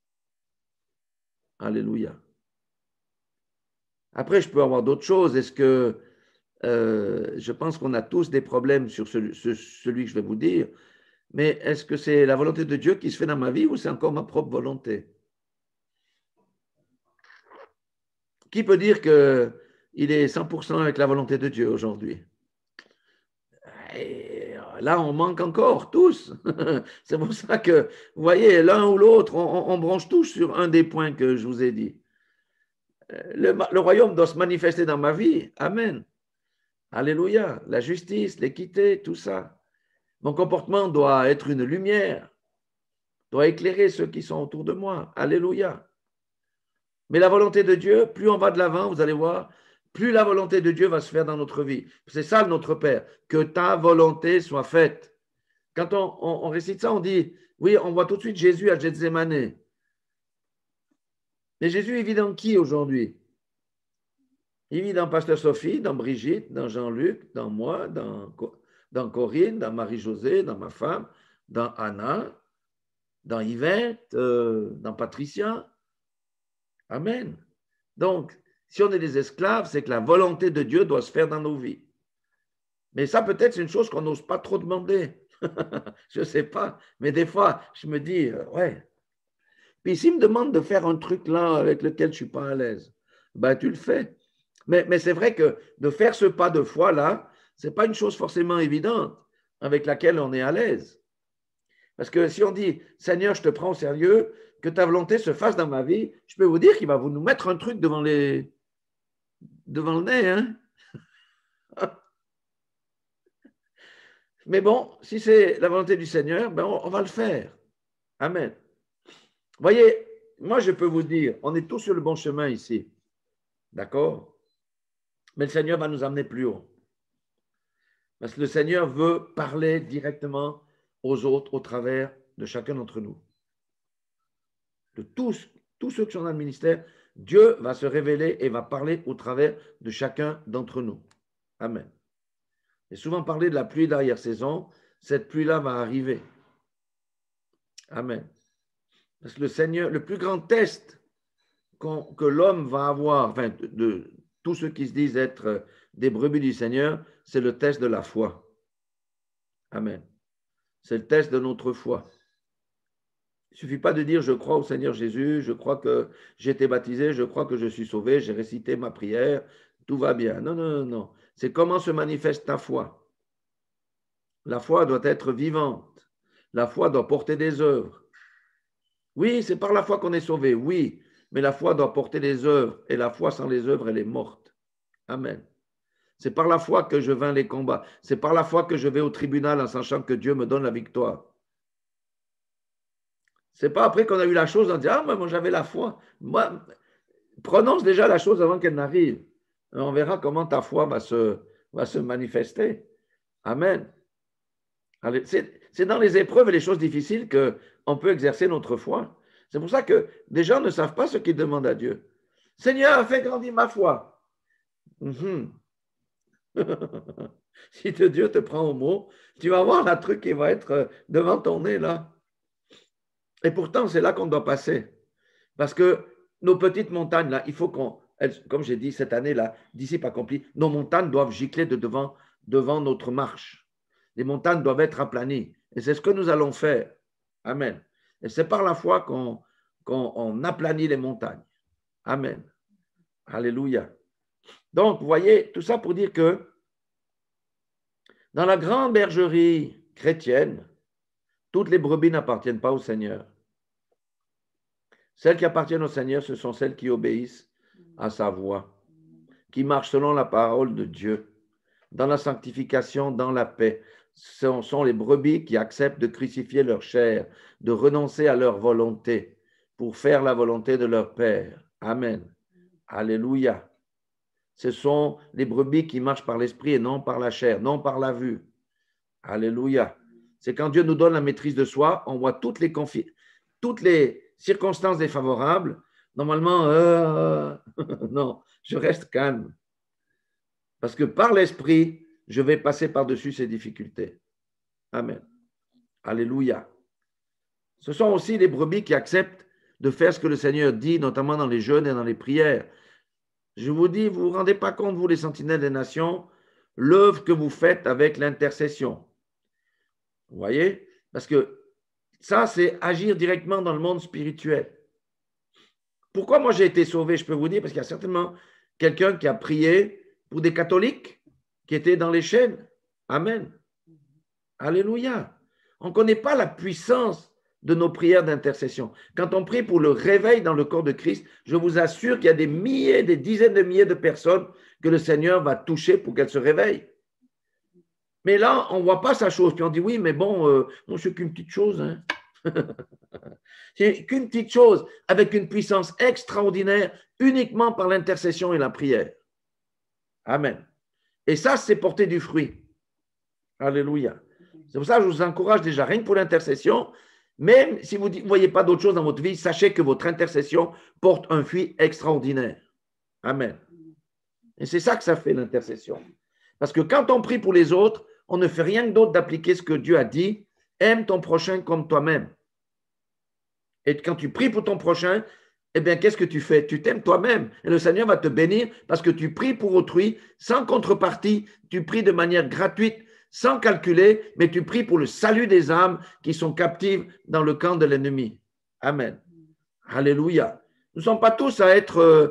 Alléluia. Après, je peux avoir d'autres choses. Est-ce que euh, je pense qu'on a tous des problèmes sur celui que je vais vous dire, mais est-ce que c'est la volonté de Dieu qui se fait dans ma vie ou c'est encore ma propre volonté Qui peut dire qu'il est 100% avec la volonté de Dieu aujourd'hui eh, Là, on manque encore, tous. [LAUGHS] c'est pour ça que, vous voyez, l'un ou l'autre, on, branche tous sur un des points que je vous ai dit. Euh, le royaume doit se manifester dans ma vie. Amen. Alléluia, la justice, l'équité, tout ça. Mon comportement doit être une lumière, doit éclairer ceux qui sont autour de moi. Alléluia. Mais la volonté de Dieu, plus on va de l'avant, vous allez voir, plus la volonté de Dieu va se faire dans notre vie. C'est ça notre Père, que ta volonté soit faite. Quand on, récite ça, on dit, oui, on voit tout de suite Jésus à Gethsemane. Mais Jésus est dans qui aujourd'hui il vit dans Pasteur Sophie, dans Brigitte, dans Jean-Luc, dans moi, dans, Corinne, dans Marie-Josée, dans ma femme, dans Anna, dans Yvette, euh, dans Patricia. Amen. Donc, si on est des esclaves, c'est que la volonté de Dieu doit se faire dans nos vies. Mais ça, peut-être, c'est une chose qu'on n'ose pas trop demander. [LAUGHS] je ne sais pas. Mais des fois, je me dis, euh, ouais. Puis s'il me demande de faire un truc là avec lequel je ne suis pas à l'aise, ben tu le fais. Mais, c'est vrai que de faire ce pas de foi-là, ce n'est pas une chose forcément évidente avec laquelle on est à l'aise. Parce que si on dit Seigneur, je te prends au sérieux, que ta volonté se fasse dans ma vie, je peux vous dire qu'il va vous nous mettre un truc devant, le nez. Hein. [LAUGHS] Mais bon, si c'est la volonté du Seigneur, ben, on, on, va le faire. Amen. Voyez, moi je peux vous dire, on est tous sur le bon chemin ici. D'accord mais le Seigneur va nous amener plus haut. Parce que le Seigneur veut parler directement aux autres au travers de chacun d'entre nous. De tous, tous ceux qui sont dans le ministère, Dieu va se révéler et va parler au travers de chacun d'entre nous. Amen. Et souvent parlé de la pluie d'arrière-saison, cette pluie-là va arriver. Amen. Parce que le Seigneur, le plus grand test que l'homme va avoir, enfin, de, tous ceux qui se disent être euh, des brebis du Seigneur, c'est le test de la foi. Amen. C'est le test de notre foi. Il ne suffit pas de dire je crois au Seigneur Jésus, je crois que j'ai été baptisé, je crois que je suis sauvé, j'ai récité ma prière, tout va bien. Non, non, non, non. C'est comment se manifeste ta foi. La foi doit être vivante. La foi doit porter des œuvres. Oui, c'est par la foi qu'on est sauvé, oui, mais la foi doit porter les œuvres, et la foi sans les œuvres, elle est morte. Amen. C'est par la foi que je vins les combats. C'est par la foi que je vais au tribunal en sachant que Dieu me donne la victoire. C'est pas après qu'on a eu la chose en disant Ah, moi, moi j'avais la foi. Moi, prononce déjà la chose avant qu'elle n'arrive. On verra comment ta foi va se, va se manifester. Amen. C'est dans les épreuves et les choses difficiles qu'on peut exercer notre foi. C'est pour ça que des gens ne savent pas ce qu'ils demandent à Dieu. Seigneur, fais grandir ma foi. Mhm. [LAUGHS] si Dieu te prend au mot, tu vas voir la truc qui va être euh, devant ton nez là. Et pourtant, c'est là qu'on doit passer. Parce que nos petites montagnes là, il faut qu'on, comme j'ai dit cette année là, pas accompli, nos montagnes doivent gicler de devant, devant notre marche. Les montagnes doivent être aplanies. Et c'est ce que nous allons faire. Amen. Et c'est par la foi qu'on aplanit les montagnes. Amen. Alléluia. Donc, vous voyez, tout ça pour dire que dans la grande bergerie chrétienne, toutes les brebis n'appartiennent pas au Seigneur. Celles qui appartiennent au Seigneur, ce sont celles qui obéissent à sa voix, qui marchent selon la parole de Dieu, dans la sanctification, dans la paix ce sont les brebis qui acceptent de crucifier leur chair, de renoncer à leur volonté pour faire la volonté de leur Père. Amen. Alléluia. Ce sont les brebis qui marchent par l'esprit et non par la chair, non par la vue. Alléluia. C'est quand Dieu nous donne la maîtrise de soi, on voit toutes les, circonstances défavorables. Normalement, euh, [LAUGHS] non, je reste calme. Parce que par l'esprit, je vais passer par-dessus ces difficultés. Amen. Alléluia. Ce sont aussi les brebis qui acceptent de faire ce que le Seigneur dit, notamment dans les jeûnes et dans les prières. Je vous dis, vous ne vous rendez pas compte, vous les sentinelles des nations, l'œuvre que vous faites avec l'intercession. Vous voyez Parce que ça, c'est agir directement dans le monde spirituel. Pourquoi moi j'ai été sauvé Je peux vous dire, parce qu'il y a certainement quelqu'un qui a prié pour des catholiques était dans les chaînes. Amen. Alléluia. On ne connaît pas la puissance de nos prières d'intercession. Quand on prie pour le réveil dans le corps de Christ, je vous assure qu'il y a des milliers, des dizaines de milliers de personnes que le Seigneur va toucher pour qu'elles se réveillent. Mais là, on ne voit pas sa chose. Puis on dit, oui, mais bon, c'est euh, qu'une petite chose. Hein. [LAUGHS] C'est qu'une petite chose avec une puissance extraordinaire uniquement par l'intercession et la prière. Amen. Et ça, c'est porter du fruit. Alléluia. C'est pour ça que je vous encourage déjà, rien que pour l'intercession, même si vous ne voyez pas d'autre chose dans votre vie, sachez que votre intercession porte un fruit extraordinaire. Amen. Et c'est ça que ça fait l'intercession. Parce que quand on prie pour les autres, on ne fait rien d'autre d'appliquer ce que Dieu a dit. Aime ton prochain comme toi-même. Et quand tu pries pour ton prochain, eh bien, qu'est-ce que tu fais Tu t'aimes toi-même. Et le Seigneur va te bénir parce que tu pries pour autrui, sans contrepartie, tu pries de manière gratuite, sans calculer, mais tu pries pour le salut des âmes qui sont captives dans le camp de l'ennemi. Amen. Alléluia. Nous ne sommes pas tous à être euh,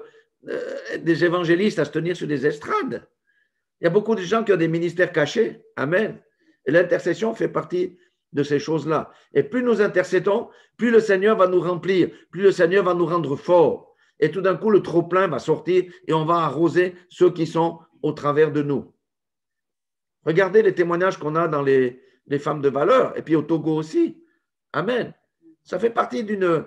euh, des évangélistes, à se tenir sur des estrades. Il y a beaucoup de gens qui ont des ministères cachés. Amen. Et l'intercession fait partie de ces choses-là. Et plus nous intercédons, plus le Seigneur va nous remplir, plus le Seigneur va nous rendre forts. Et tout d'un coup, le trop-plein va sortir et on va arroser ceux qui sont au travers de nous. Regardez les témoignages qu'on a dans les, femmes de valeur, et puis au Togo aussi. Amen. Ça fait partie d'une,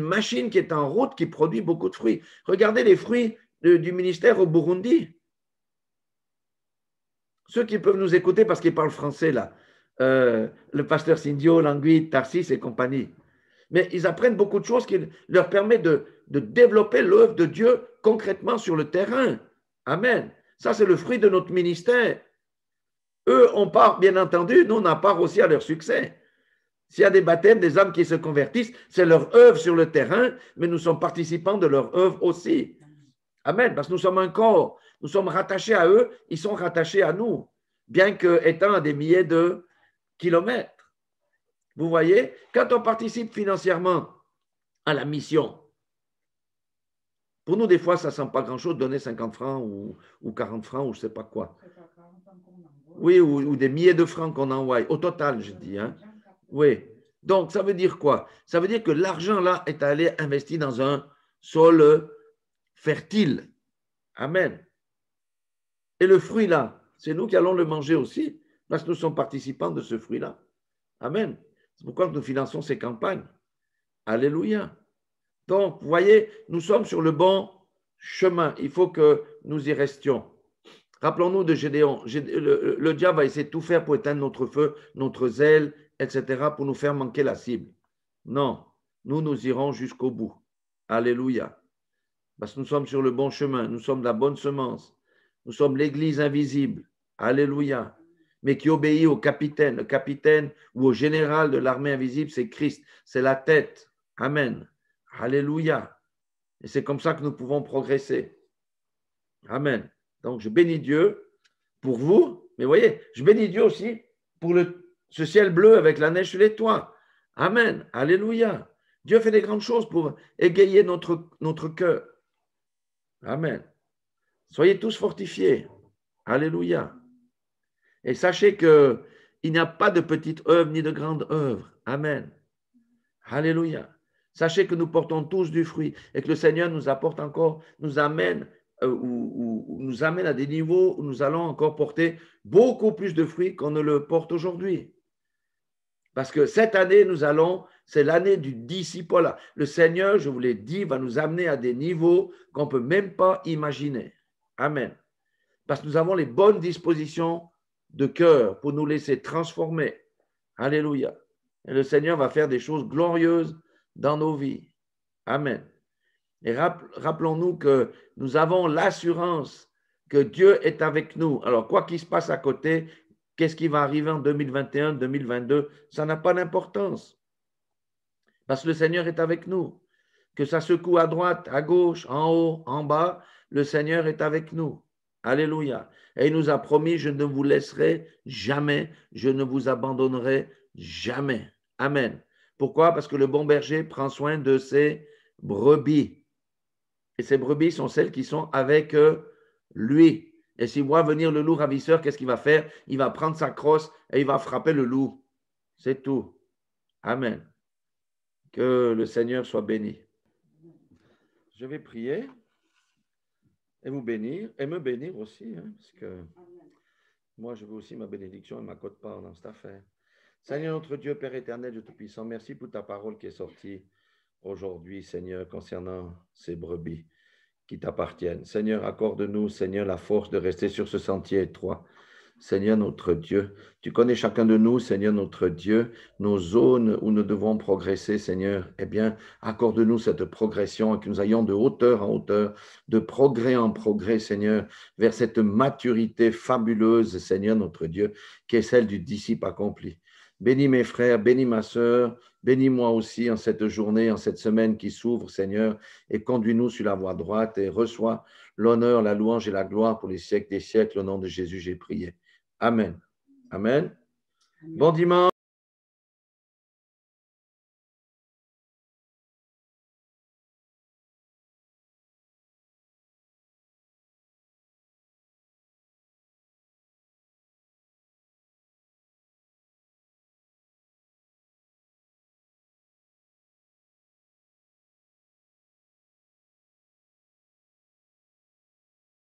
machine qui est en route, qui produit beaucoup de fruits. Regardez les fruits du ministère au Burundi. Ceux qui peuvent nous écouter parce qu'ils parlent français, là, euh, le pasteur Sindio, Languide, Tarsis et compagnie. Mais ils apprennent beaucoup de choses qui leur permettent de, développer l'œuvre de Dieu concrètement sur le terrain. Amen. Ça, c'est le fruit de notre ministère. Eux, on part, bien entendu, nous, on a part aussi à leur succès. S'il y a des baptêmes, des âmes qui se convertissent, c'est leur œuvre sur le terrain, mais nous sommes participants de leur œuvre aussi. Amen, parce que nous sommes un corps, nous sommes rattachés à eux, ils sont rattachés à nous, bien qu'étant à des milliers de kilomètres. Vous voyez, quand on participe financièrement à la mission, pour nous, des fois, ça ne sent pas grand-chose, donner 50 francs ou, 40 francs ou je ne sais pas quoi. Oui, ou, des milliers de francs qu'on envoie, au total, je dis. Hein. Oui. Donc, ça veut dire quoi Ça veut dire que l'argent, là, est allé investi dans un sol fertile. Amen. Et le fruit, là, c'est nous qui allons le manger aussi parce que nous sommes participants de ce fruit-là. Amen. C'est pourquoi nous finançons ces campagnes. Alléluia. Donc, vous voyez, nous sommes sur le bon chemin. Il faut que nous y restions. Rappelons-nous de Gédéon. Le, diable va essayer de tout faire pour éteindre notre feu, notre zèle, etc., pour nous faire manquer la cible. Non, nous nous irons jusqu'au bout. Alléluia. Parce que nous sommes sur le bon chemin, nous sommes la bonne semence, nous sommes l'Église invisible. Alléluia mais qui obéit au capitaine. Le capitaine ou au général de l'armée invisible, c'est Christ, c'est la tête. Amen. Alléluia. Et c'est comme ça que nous pouvons progresser. Amen. Donc je bénis Dieu pour vous, mais voyez, je bénis Dieu aussi pour ce ciel bleu avec la neige sur les toits. Amen. Alléluia. Dieu fait des grandes choses pour égayer notre, notre cœur. Amen. Soyez tous fortifiés. Alléluia. Et sachez que il n'y a pas de petite œuvre ni de grande œuvre. Amen. Alléluia. Sachez que nous portons tous du fruit et que le Seigneur nous apporte encore, nous amène euh, nous amène à des niveaux où nous allons encore porter beaucoup plus de fruits qu'on ne le porte aujourd'hui. Parce que cette année, nous allons, c'est l'année du disciple. Le Seigneur, je vous l'ai dit, va nous amener à des niveaux qu'on ne peut même pas imaginer. Amen. Parce que nous avons les bonnes dispositions de cœur pour nous laisser transformer. Alléluia. Et le Seigneur va faire des choses glorieuses dans nos vies. Amen. Et rappelons-nous que nous avons l'assurance que Dieu est avec nous. Alors, quoi qu'il se passe à côté, qu'est-ce qui va arriver en 2021, 2022, ça n'a pas d'importance. Parce que le Seigneur est avec nous. Que ça secoue à droite, à gauche, en haut, en bas, le Seigneur est avec nous. Alléluia. Et il nous a promis, je ne vous laisserai jamais, je ne vous abandonnerai jamais. Amen. Pourquoi Parce que le bon berger prend soin de ses brebis. Et ces brebis sont celles qui sont avec euh, lui. Et s'il voit venir le loup ravisseur, qu'est-ce qu'il va faire Il va prendre sa crosse et il va frapper le loup. C'est tout. Amen. Que le Seigneur soit béni. Je vais prier et vous bénir, et me bénir aussi, hein, parce que moi, je veux aussi ma bénédiction et ma cote-part dans cette affaire. Seigneur notre Dieu, Père éternel, Dieu Tout-Puissant, merci pour ta parole qui est sortie aujourd'hui, Seigneur, concernant ces brebis qui t'appartiennent. Seigneur, accorde-nous, Seigneur, la force de rester sur ce sentier étroit Seigneur notre Dieu. Tu connais chacun de nous, Seigneur notre Dieu, nos zones où nous devons progresser, Seigneur. Eh bien, accorde-nous cette progression et que nous ayons de hauteur en hauteur, de progrès en progrès, Seigneur, vers cette maturité fabuleuse, Seigneur notre Dieu, qui est celle du disciple accompli. Bénis mes frères, bénis ma sœur, bénis-moi aussi en cette journée, en cette semaine qui s'ouvre, Seigneur, et conduis-nous sur la voie droite et reçois l'honneur, la louange et la gloire pour les siècles des siècles. Au nom de Jésus, j'ai prié. Amen. Amen. Bon dimanche.